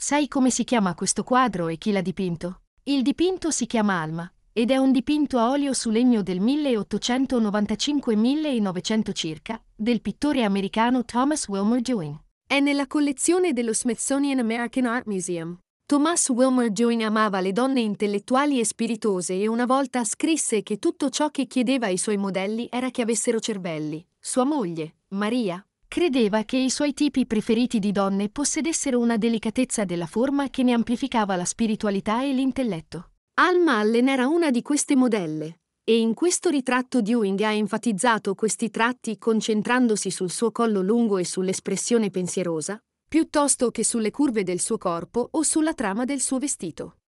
Sai come si chiama questo quadro e chi l'ha dipinto? Il dipinto si chiama Alma ed è un dipinto a olio su legno del 1895-1900 circa, del pittore americano Thomas Wilmer Dewing. È nella collezione dello Smithsonian American Art Museum. Thomas Wilmer Dewing amava le donne intellettuali e spiritose e una volta scrisse che tutto ciò che chiedeva ai suoi modelli era che avessero cervelli. Sua moglie, Maria, Credeva che i suoi tipi preferiti di donne possedessero una delicatezza della forma che ne amplificava la spiritualità e l'intelletto. Alma Allen era una di queste modelle, e in questo ritratto Dewing ha enfatizzato questi tratti concentrandosi sul suo collo lungo e sull'espressione pensierosa, piuttosto che sulle curve del suo corpo o sulla trama del suo vestito.